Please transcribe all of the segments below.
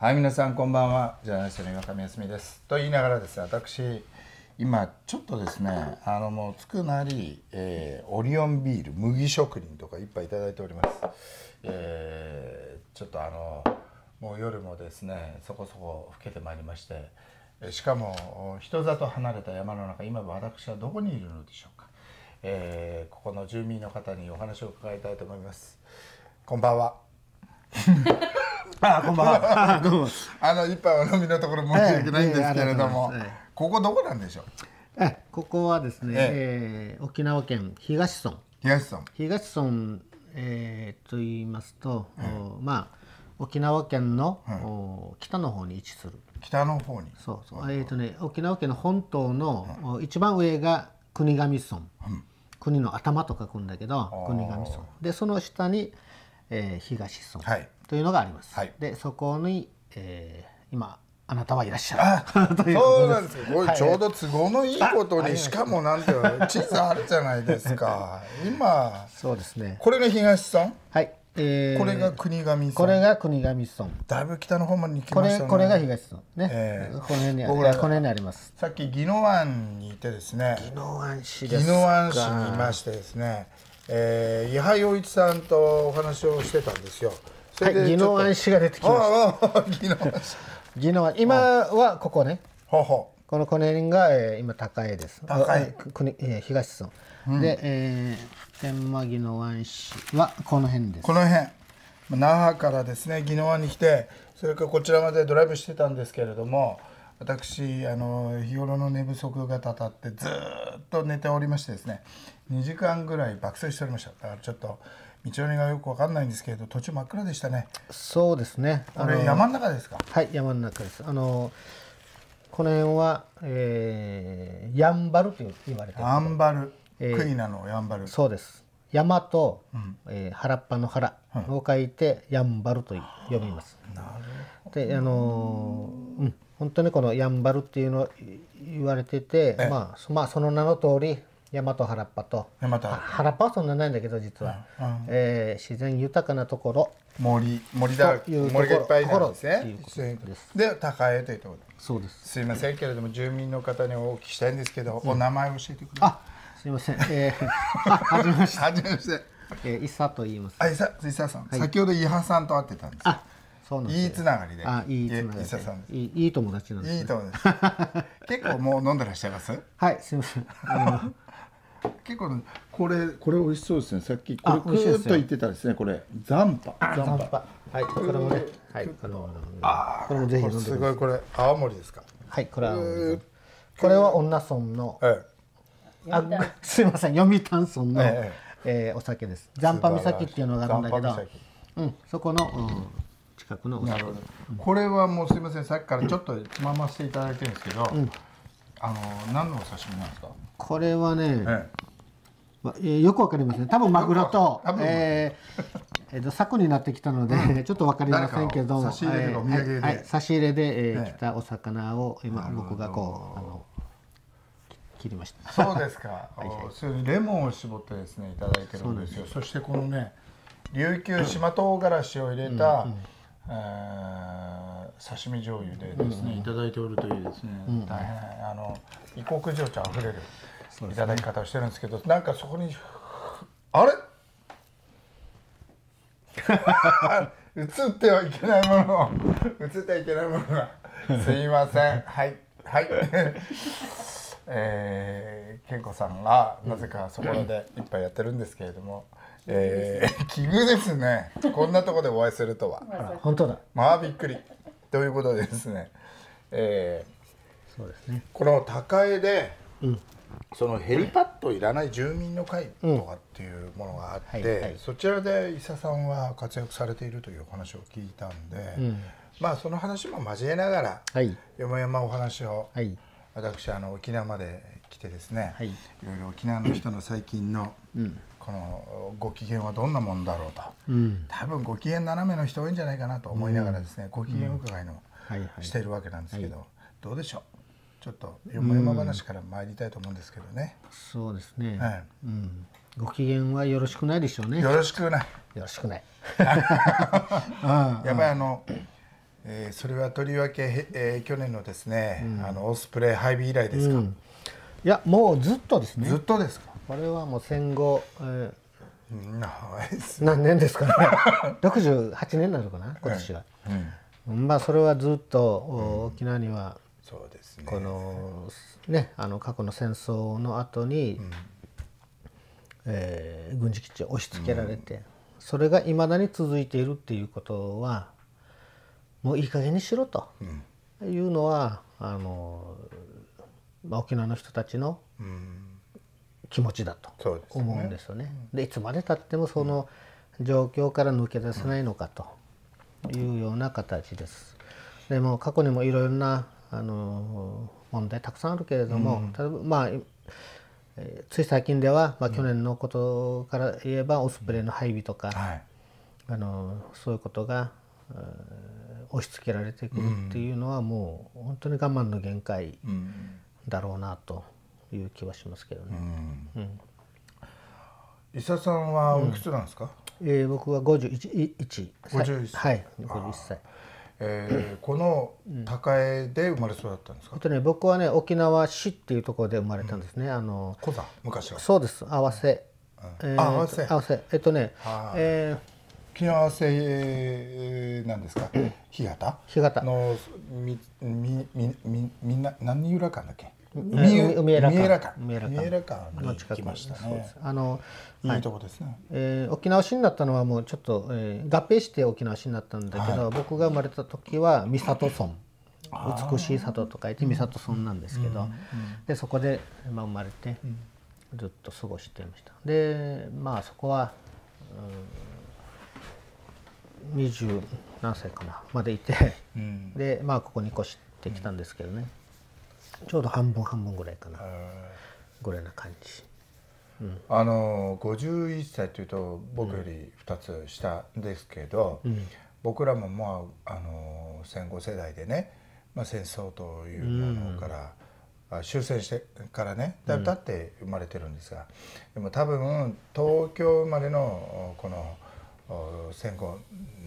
はい、皆さんこんばんは。ジャーナリストの岩上康美です。と言いながらですね、私、今ちょっとですね、あのもうつくなり、えー、オリオンビール、麦職人とか一杯いただいております。えー、ちょっとあの、もう夜もですね、そこそこ老けてまいりまして、しかも人里離れた山の中、今私はどこにいるのでしょうか。えー、ここの住民の方にお話を伺いたいと思います。こんばんは。あこんばんは。あの一杯お飲みのところ申し訳ないんですけれども、えーえー、ここどこなんでしょう。えここはですね、えー、沖縄県東村。東村。東村、えー、と言いますと、えー、まあ沖縄県の、うん、北の方に位置する。北の方に。そうそう。えっ、とね沖縄県の本島の、うん、一番上が国頭村、うん、国の頭と書くんだけど国頭村。でその下に、えー、東村。はい。というのがあります。はい、でそこに、えー、今あなたはいらっしゃる。そうなんです。ごい、ちょうど都合のいいことに、しかもなんていうの、地図あるじゃないですか。今。そうですね。これが東さん。はい。えー、これが国神村。これが国頭村。だいぶ北の方まで行きましたね。これこれが東村ね。えー、この辺にあこの辺にあります。さっき宜野湾にいてですね。宜野湾市ですか。宜野湾市にいましてですね。え伊波洋一さんとお話をしてたんですよ。はい、技能暗視が出てきました技能今はここねほうほうこのこの辺が、えー、今高江です高江国、えー、東村、うん、で、えー、天満技能暗視はこの辺ですこの辺那覇からですね宜野湾に来てそれからこちらまでドライブしてたんですけれども私あの日頃の寝不足がたたってずっと寝ておりましてですね2時間ぐらい爆睡しておりましただからちょっと道のりがよくわかんないんですけど途中真っ暗でしたねそうですねあれ山の中ですかはい山の中ですあのこの辺は、ええー、ヤンバルと言われてやんばる。えー、国なのやんばる。そうです山と、うん、えー、原っぱの原を書いて、や、んばると読みます。なるであのー、うん、本当にこのやんばるっていうの言われてて、まあ、まあその名の通り大和原っぱと原っぱはそんなないんだけど実は、うんうん、えー、自然豊かなところ森森だ森がいっぱいなんですねで高江というところそうですすいませんけれども住民の方にお聞きしたいんですけど、うん、お名前を教えてくださいすいません、えー、は じめましてはじめまして、えー、伊佐と言いますあ伊佐伊佐さん、はい、先ほど伊波さんと会ってたんですあそうなんいいつながりで。あ、いいつながりで。いいいい友達なんです、ね、いい友達。結構もう飲んでらっしゃいます。はい、すみません。あの結構これこれ美味しそうですね。さっきこれクーと言ってたですね。これ残ンパ。ザパ。はい。これもね。はい。あのこれもぜひすごいこれ青森ですか。はい。これはこれは女村の。ええ、あすいません。読谷村の、ええお酒です。残ンパ岬っていうのがあるんだけど。うん。そこの、近くのお酒。なるほど。これはもうすいません。さっきからちょっとつままていただいてるんですけど。うんあの何のお刺身なんですかこれはね、ええよくわかりますね。多分マグロと、えー、えっと柵になってきたので、うん、ちょっとわかりませんけど差し入れで、えーはい、差し入れで、えー、えー、来たお魚を今僕がこうあの切りましたそうですか はい、それレモンを絞ってですねいただいてるんですよそしてこのね琉球島唐辛子を入れた、うんうんえー、刺身醤油でですね、うん、いただいておるというですね、うん、大変あの異国情緒あふれるいただき方をしてるんですけど、ね、なんかそこにあれ 映ってはいけないものを映ってはいけないものがすいませんはいはいえー、健子さんがなぜかそこいでぱいやってるんですけれども、え奇遇ですねこんなとこでお会いするとは本当だまあびっくりということでですね、えそうですねこの高江で、そのヘリパッドいらない住民の会とかっていうものがあって、はいそちらで伊佐さんは活躍されているというお話を聞いたんで、まあその話も交えながら、はい、山々お話を、はい私あの沖縄まで来てですね、はい、いろいろ沖縄の人の最近の、うん、このご機嫌はどんなもんだろうと、うん、多分ご機嫌斜めの人多いんじゃないかなと思いながらですね、うん、ご機嫌伺いの、してるわけなんですけど、はいどうでしょうちょっとよもやま話から参りたいと思うんですけどね、そうですね、はいうんご機嫌はよろしくないでしょうね。よろしくない。よろしくない。うん、やっぱりあの、えー、それはとりわけ、えー、去年のですね、うん、あのオスプレイ配備以来ですか、うん、いやもうずっとですねずっとですかこれはもう戦後、えー、何年ですかね68 年なのかな今年は、うん、まあそれはずっと沖縄には、そうですねこのねあの過去の戦争の後に、うん、えー、軍事基地を押し付けられて、それがいまだに続いているっていうことはもういい加減にしろと、いうのはあの、ま沖縄の人たちの気持ちだと思うんですよね。で、いつまでたってもその状況から抜け出せないのかというような形です。でも過去にもいろいろなあの問題たくさんあるけれども、例えばまあつい最近では、まあ、去年のことから言えば、オスプレイの配備とか、はい、あのそういうことが、押し付けられてくるっていうのはもう本当に我慢の限界だろうなという気はしますけどね。伊佐さんはおいくつなんですか、うん、えー、僕は51 5一歳。はい、五十一歳えー、この高江で生まれ育ったんですか、うん、とね、僕はね沖縄市っていうところで生まれたんですね、うん、あの昔はそうです合わせ、うんえー、合わせ合わせえっとね、えー、沖縄製なんですか干潟干潟のみみみみみんな何由来館だっけ海江羅館三重羅館に来ましたね。あのいいとこですね。えー、沖縄市になったのはもうちょっと、えー、合併して沖縄市になったんだけど、はい、僕が生まれた時は三郷村。美しい里と書いて三郷村なんですけど、うんうん、でそこで、まあ、生まれてずっと過ごしてましたでまあそこは、うん20何歳かなまでいて、うん、でまあここに越してきたんですけどね、うん、ちょうど半分半分ぐらいかなぐらいな感じ。うん、あの51歳というと僕より2つ下ですけど、僕らもまああの戦後世代でね、まあ、戦争というものから、終戦してからねだいって生まれてるんですが、でも多分東京生まれのこの戦後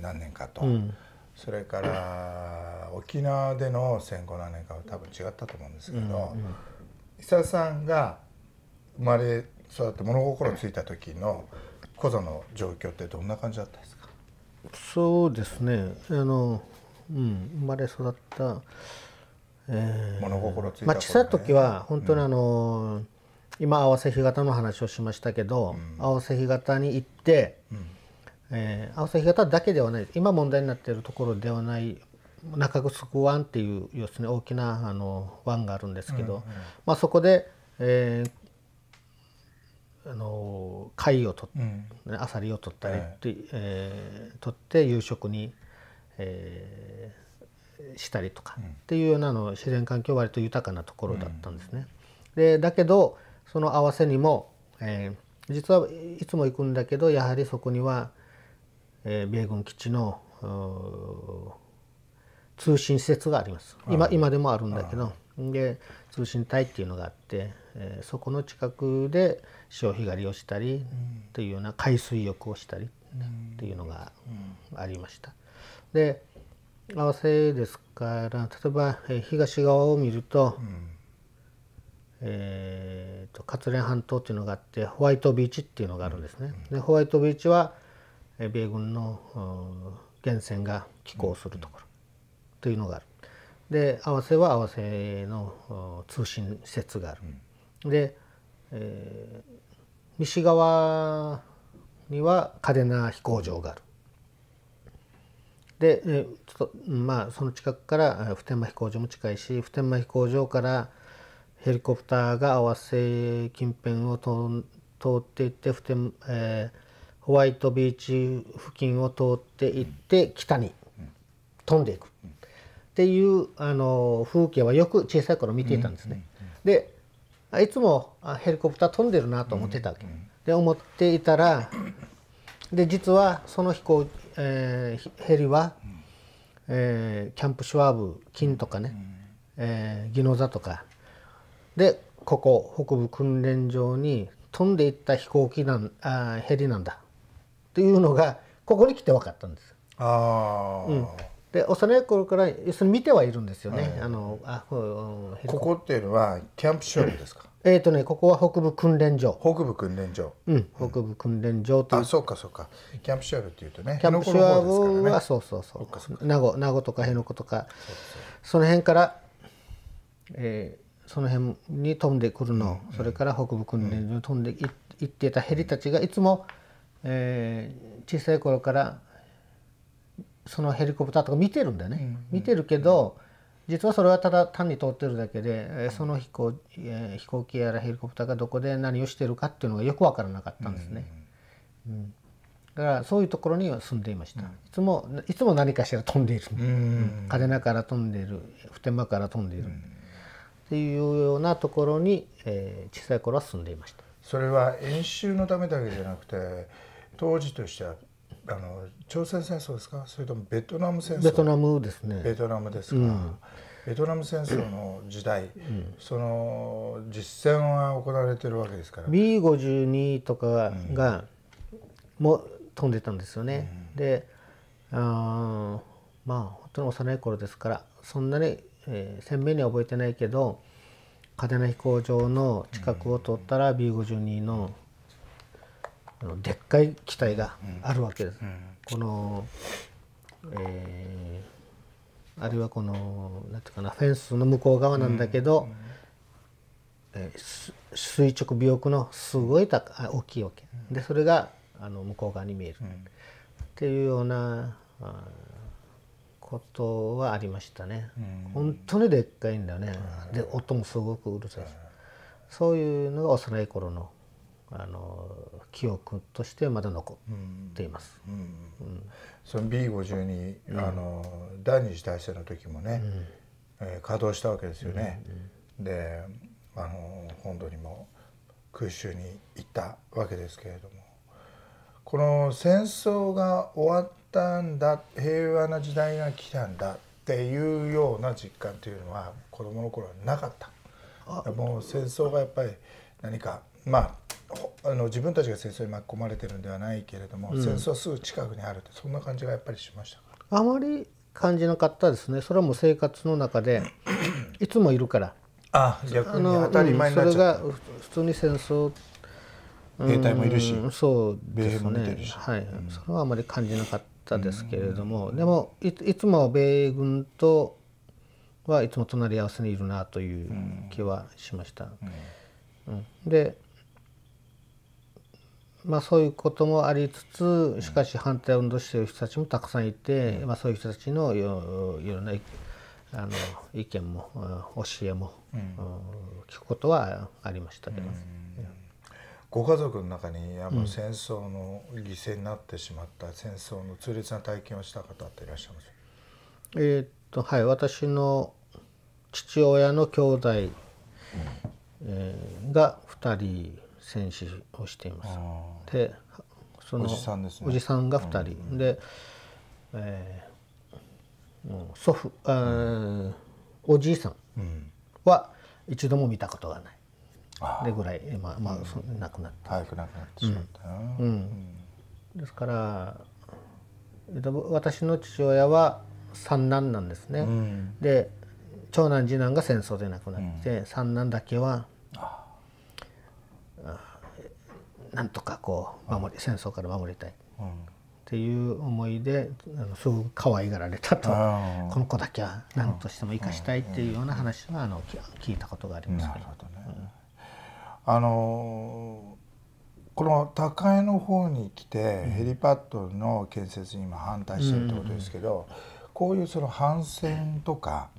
何年かと、うん、それから沖縄での戦後何年かは多分違ったと思うんですけど、伊佐さんが生まれ育って物心ついた時の小座の状況ってどんな感じだったんですかそうですねあの、うん、生まれ育った、えー、物心ついた、ね、まあ、小さい時は本当にあの、うん、今合わせ干潟の話をしましたけど、うん、合わせ干潟に行って、うんえー、青日方だけではない今問題になっているところではない中城湾っていう要するに大きなあの湾があるんですけど、うんうん、まあ、そこで、えー、あの貝を取っん、アサリを取ったりって、はい、えー、取って夕食に、えー、したりとかっていうようなの自然環境割と豊かなところだったんですね。うん、でだけどその合わせにも、えー、実はいつも行くんだけどやはりそこにはえ米軍基地の通信施設があります今今でもあるんだけどで通信隊っていうのがあって、えー、そこの近くで潮干狩りをしたりというような海水浴をしたりっていうのがありました。で合わせですから例えば、えー、東側を見るとうん、えーと、と勝連半島っていうのがあってホワイトビーチっていうのがあるんですね。でホワイトビーチは米軍の源泉が寄港するところというのがある。で合わせは合わせの通信施設がある。で、えー、西側には嘉手納飛行場がある。で、えちょっとまあその近くから普天間飛行場も近いし普天間飛行場からヘリコプターが合わせ近辺を通っていって普天、えーホワイトビーチ付近を通っていって北に飛んでいくっていうあの風景はよく小さい頃見ていたんですね。でいつもヘリコプター飛んでるなと思ってたわけで思っていたらで実はその飛行、えー、ヘリは、えー、キャンプシュワーブ金とかね、えー、ギノザとかでここ北部訓練場に飛んでいった飛行機なんあヘリなんだというのがここに来て分かったんです。あうん、で幼い頃から要するに見てはいるんですよね。はい、あのあここっていうのはキャンプ場ですか、うん、えっ、ー、とねここは北部訓練場。北部訓練場。うん、北部訓練場という。うん、あそうかそうか。キャンプ勝負っていうとね。キャンプ勝負は、ね、そうそうそう。そう名護名護とか辺野古とかその辺から、えー、その辺に飛んでくるの、うん、それから北部訓練場に飛んでい、うん、行ってたヘリたちがいつも、えー、小さい頃からそのヘリコプターとか見てるんだよね、見てるけど、実はそれはただ単に通ってるだけで、えー、その飛行,、えー、飛行機やらヘリコプターがどこで何をしてるかっていうのがよく分からなかったんですね。うんだからそういうところには住んでいました、うん、いつもいつも何かしら飛んでいる、うん、嘉手納から飛んでいる普天間から飛んでいる、うん、っていうようなところに、えー、小さい頃は住んでいましたそれは演習のためだけじゃなくて当時としてはあの朝鮮戦争ですかそれともベトナム戦争ベトナムですねベトナムですか、うん、ベトナム戦争の時代、うん、その実戦は行われてるわけですから B52 とかが、うん、も飛んでたんですよね、であまあ本当に幼い頃ですからそんなに、えー、鮮明には覚えてないけど嘉手納飛行場の近くを通ったら B52 のあのでっかい機体があるわけです。うんうん、この、えー、あるいはこのなんていうかなフェンスの向こう側なんだけど、うん、えー、垂直尾翼のすごい高大きいわけでそれがあの向こう側に見える、っていうようなことはありましたね、本当にでっかいんだよね、で音もすごくうるさい、そういうのが幼い頃のあの記憶としてまだ残っています。その B52、うん、あの第二次大戦の時もね、うん、えー、稼働したわけですよね。うんうん、であの本土にも空襲に行ったわけですけれどもこの戦争が終わったんだ平和な時代が来たんだっていうような実感というのは子どもの頃はなかった。もう戦争がやっぱり何かまあ、あの自分たちが戦争に巻き込まれてるんではないけれども、うん、戦争すぐ近くにあるってそんな感じがやっぱりしましたあまり感じなかったですねそれはもう生活の中で いつもいるからあ逆に当たり前になっちゃうん、それが普通に戦争兵隊もいるし、うん、そうですねはい、それはあまり感じなかったですけれども、でもいいつも米軍とはいつも隣り合わせにいるなという気はしました。うん、でまあ、そういうこともありつつしかし反対運動している人たちもたくさんいて、まあ、そういう人たちのいろんなあの意見も教えも、うん、聞くことはありましたけど、うん、ご家族の中にやっぱ戦争の犠牲になってしまった、うん、戦争の痛烈な体験をした方っていらっしゃいますえー、っとはい私の父親の兄弟、えー、が2人戦死をしていますでそのおじさん、ね、おじさんが2人、うんうん、で、えー、祖父、うん、おじいさんは一度も見たことがないでぐらい、まあまあ、そん、亡くなって早く亡くなってしまった、うんうん、ですから私の父親は三男なんですね、で長男次男が戦争で亡くなって、三男だけはなんとかこう守り戦争から守りたいっていう思いであのすごく可愛がられたとこの子だけは何としても生かしたいっていうような話はあの聞いたことがありますけど。どね、あのこの高江の方に来てヘリパッドの建設に今反対してるってことですけど、こういうその反戦とか、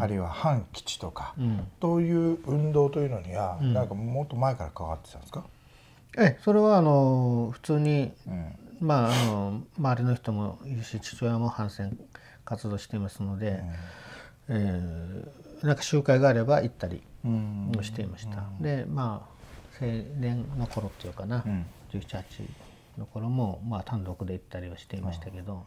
あるいは反基地とか、という運動というのには、うなんかもっと前から関わってたんですか、えそれはあの普通に、うん、まああの周りの人もいるし父親も反戦活動していますので、うん、えー、なんか集会があれば行ったりもしていました。うん、でまあ青年の頃っていうかな、うん、1 7 8の頃も、まあ、単独で行ったりはしていましたけど。